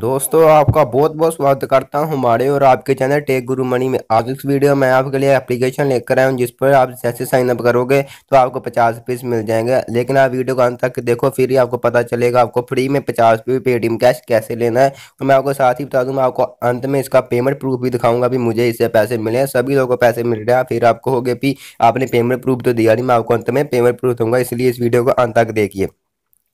दोस्तों आपका बहुत बहुत स्वागत करता हूं हमारे और आपके चैनल टेक गुरु मनी में आज इस वीडियो में आपके लिए एप्लीकेशन लेकर आया हूं जिस पर आप जैसे साइन अप करोगे तो आपको पचास पीस मिल जाएंगे लेकिन आप वीडियो को अंत तक देखो फिर ही आपको पता चलेगा आपको फ्री में पचास रुपये पेटीएम कैश कैसे लेना है और तो मैं आपको साथ ही बता दूँ मैं आपको अंत में इसका पेमेंट प्रूफ भी दिखाऊंगा भी मुझे इससे पैसे मिले सभी लोगों को पैसे मिल रहे हैं फिर आपको हो भी आपने पेमेंट प्रूफ तो दिया नहीं मैं आपको अंत में पेमेंट प्रूफ दूंगा इसलिए इस वीडियो को अंत तक देखिए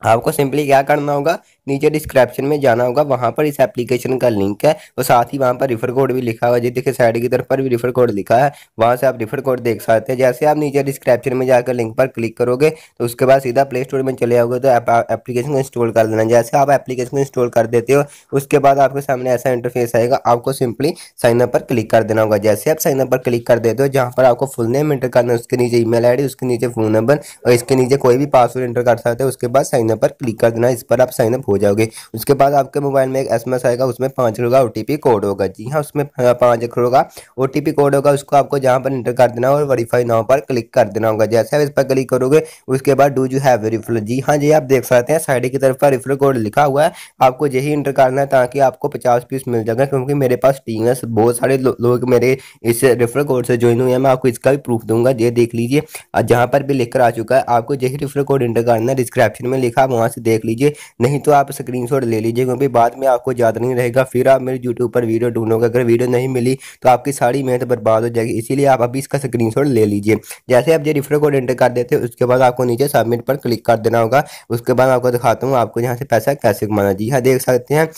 आपको सिंपली क्या करना होगा नीचे डिस्क्रिप्शन में जाना होगा वहाँ पर इस एप्लीकेशन का लिंक है और साथ ही वहाँ पर रिफर कोड भी लिखा हुआ है देखिए साइड की तरफ पर भी रिफर कोड लिखा है वहाँ से आप रिफर कोड देख सकते हैं जैसे आप नीचे डिस्क्रिप्शन में जाकर लिंक पर क्लिक करोगे तो उसके बाद सीधा प्ले स्टोर में चले आओगे तो एप्लीकेशन को इंस्टॉल कर देना जैसे आप एप्लीकेशन को इंस्टॉल कर देते हो उसके बाद आपके सामने ऐसा इंटरफेस आएगा आपको सिंपली साइनअप पर क्लिक कर देना होगा जैसे आप साइनअप पर क्लिक कर देते हो जहाँ पर आपको फुल नेम इंटर करना है उसके नीचे ई मेल उसके नीचे फोन नंबर और इसके नीचे कोई भी पासवर्ड इंटर कर सकते हो उसके बाद साइनअप पर क्लिक कर देना इस पर आप साइनअप हो हो जाओगे उसके बाद आपके मोबाइल में एक एस आएगा उसमें पाँच अखरों का ओ कोड होगा जी हाँ उसमें हाँ, पाँच अखरों का ओ कोड होगा उसको आपको जहाँ पर इंटर कर देना और वेरीफाई नाव पर क्लिक कर देना होगा जैसे आप इस पर क्लिक करोगे उसके बाद डू यू हैव रिफल जी हाँ जी आप देख सकते हैं साइड की तरफ पर रिफल कोड लिखा हुआ है आपको यही इंटर करना है ताकि आपको पचास पीस मिल जाएगा क्योंकि मेरे पास टीम है बहुत सारे लोग लो मेरे इस रेफर कोड से ज्वाइन हुए हैं मैं आपको इसका भी प्रूफ दूंगा ये देख लीजिए जहां पर भी लिखकर आ चुका है आपको जैसे रेफर कोड इंटर करना है डिस्क्रिप्शन में लिखा वहां से देख लीजिए नहीं तो आप आप स्क्रीनशॉट ले लीजिए क्योंकि बाद में आपको याद नहीं रहेगा फिर आप मेरे यूट्यूब पर वीडियो ढूंढोगे अगर वीडियो नहीं मिली तो आपकी सारी मेहनत बर्बाद हो जाएगी इसीलिए आप अभी इसका स्क्रीन ले लीजिए जैसे आप जो रिफर कोड एंटर कर देते हैं उसके बाद आपको नीचे सबमिट पर क्लिक कर देना होगा उसके बाद आपको दिखाता हूँ आपको यहाँ से पैसा कैसे कमाना जी हाँ देख सकते हैं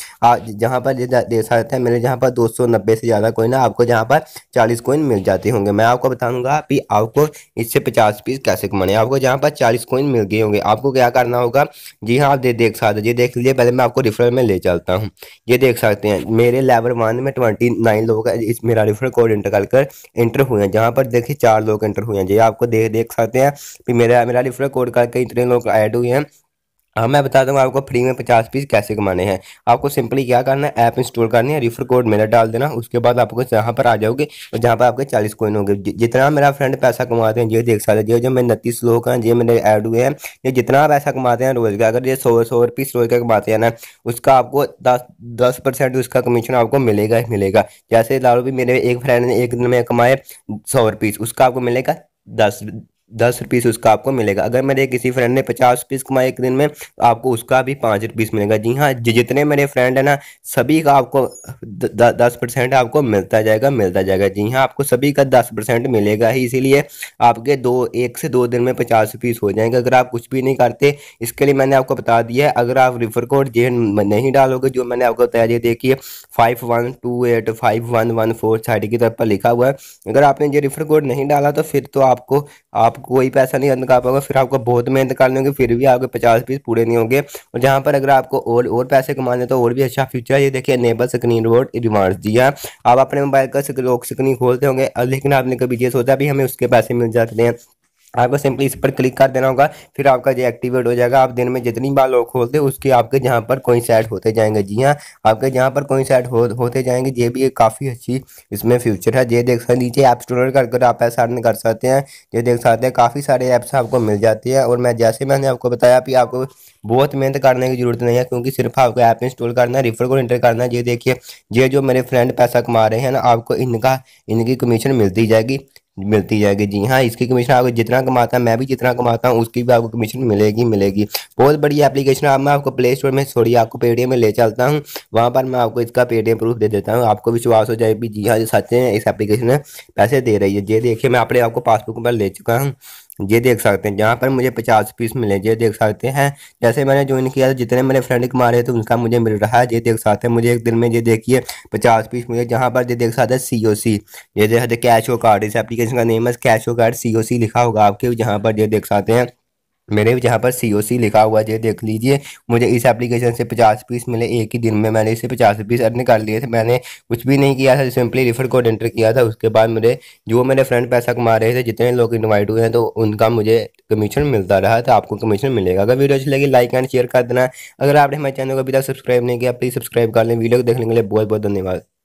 जहाँ पर देख सकते हैं मेरे जहाँ पर दो से ज़्यादा कोइन है आपको जहाँ पर चालीस कोइन मिल जाते होंगे मैं आपको बताऊँगा कि आपको इससे पचास पीस कैसे कमाने आपको जहाँ पर चालीस कोइन मिल गए होंगे आपको क्या करना होगा जी हाँ आप दे, देख सकते ये देख इसलिए पहले मैं आपको रिफरल में ले चलता हूँ ये देख सकते हैं मेरे लेवल वन में ट्वेंटी नाइन लोग इस मेरा रिफरल कोड इंटर कर इंटर हुए हैं जहाँ पर देखिए चार लोग इंटर हुए हैं ये आपको देख देख सकते हैं कि मेरा मेरा रिफरल कोड करके इतने लोग ऐड हुए हैं हाँ मैं बता दूंगा आपको फ्री में पचास पीस कैसे कमाने हैं आपको सिंपली क्या करना है ऐप इंस्टॉल करनी है रिफर कोड मेरा डाल देना उसके बाद आपको जहाँ पर आ जाओगे और जहाँ पर आपके चालीस कोइन होंगे जितना मेरा फ्रेंड पैसा कमाते हैं ये देख सकते हैं जो जो मेरे नतीस लोग हैं जो मेरे ऐड हुए हैं ये जितना पैसा कमाते हैं रोज़ का अगर ये सौ सौ पीस रोज़ का कमाते हैं ना उसका आपको दस दस परसेंट उसका कमीशन आपको मिलेगा ही मिलेगा जैसे लालू भी मेरे एक फ्रेंड ने एक दिन में कमाए सौ पीस उसका आपको मिलेगा दस दस रुपीस उसका आपको मिलेगा अगर मेरे किसी फ्रेंड ने पचास रुपीस कमाए एक दिन में तो आपको उसका भी पाँच रुपीस मिलेगा जी हाँ जितने मेरे फ्रेंड है ना सभी का आपको द, द, दस परसेंट आपको मिलता जाएगा मिलता जाएगा जी हाँ आपको सभी का दस परसेंट मिलेगा ही इसीलिए आपके दो एक से दो दिन में पचास रुपीस हो जाएंगे अगर आप कुछ भी नहीं करते इसके लिए मैंने आपको बता दिया है अगर आप रिफर कोड जे नहीं डालोगे जो मैंने आपको बताया ये देखिए five one two eight five one one four side की तरफ पर लिखा हुआ है अगर आपने ये रिफर कोड नहीं डाला तो फिर तो आपको आप आप कोई पैसा नहीं निकाल पाओगे फिर आपको बहुत मेहनत कर होगी फिर भी आपके पचास पीस पूरे नहीं होंगे और जहाँ पर अगर आपको और और पैसे कमाने तो और भी अच्छा फ्यूचर ये देखिए नेबल स्क्रीन रोड रिमार्स जी हाँ आप अपने मोबाइल का स्क्रीन खोलते होंगे लेकिन आपने कभी ये सोचा भी हमें उसके पैसे मिल जाते हैं आपको सिंपली इस पर क्लिक कर देना होगा फिर आपका जो एक्टिवेट हो जाएगा आप दिन में जितनी बार लॉक खोलते उसके आपके जहाँ पर कोई सेट होते जाएंगे जी हाँ आपके जहाँ पर कोई सेट हो, होते जाएंगे ये भी एक काफ़ी अच्छी इसमें फ्यूचर है ये देख सकते नीचे ऐप स्टोर कर कर आप ऐसा अर्न कर सकते हैं ये देख सकते हैं काफ़ी सारे ऐप्स आपको मिल जाते हैं और मैं जैसे मैंने आपको बताया कि आपको बहुत मेहनत करने की जरूरत नहीं है क्योंकि सिर्फ आपको ऐप इंस्टॉल करना है रिफर को इंटर करना है ये देखिए ये जो मेरे फ्रेंड पैसा कमा रहे हैं ना आपको इनका इनकी कमीशन मिलती जाएगी मिलती जाएगी जी हाँ इसकी कमीशन आपको जितना कमाता है मैं भी जितना कमाता हूँ उसकी भी आपको कमीशन मिलेगी मिलेगी बहुत बड़ी एप्लीकेशन आप मैं आपको प्ले स्टोर में छोड़िए आपको पेटीएम में ले चलता हूँ वहाँ पर मैं आपको इसका पेटीएम प्रूफ दे देता हूँ आपको विश्वास हो जाए कि जी हाँ जो सच है इस एप्लीकेशन में पैसे दे रही है ये देखिए मैं अपने आपको पासबुक पर ले चुका हूँ ये देख सकते हैं जहाँ पर मुझे पचास पीस मिले ये देख सकते हैं जैसे मैंने ज्वाइन किया था जितने मेरे फ्रेंड मारे तो उनका मुझे मिल रहा है ये देख सकते हैं मुझे एक दिन में ये देखिए पचास पीस मुझे जहाँ पर ये देख सकते हैं सी ओ सी ये देख सकते कैश ओ कार्ड इस एप्लीकेशन का नेम है cash O card C O C लिखा होगा आपके जहाँ पर ये देख सकते हैं मेरे जहाँ पर सी ओ सी लिखा हुआ है देख लीजिए मुझे इस एप्लीकेशन से पचास पीस मिले एक ही दिन में मैंने इसे पचास पीस अर्न कर लिए थे मैंने कुछ भी नहीं किया था सिंपली रिफर कोड एंटर किया था उसके बाद मुझे जो मेरे फ्रेंड पैसा कमा रहे थे जितने लोग इन्वाइट हुए हैं तो उनका मुझे कमीशन मिलता रहा था आपको कमीशन मिलेगा अगर वीडियो अच्छी लगी लाइक एंड शेयर कर देना अगर आपने हमारे चैनल को अभी तक सब्सक्राइब नहीं किया प्लीज़ सब्सक्राइब कर लें वीडियो को देखने के लिए बहुत बहुत धन्यवाद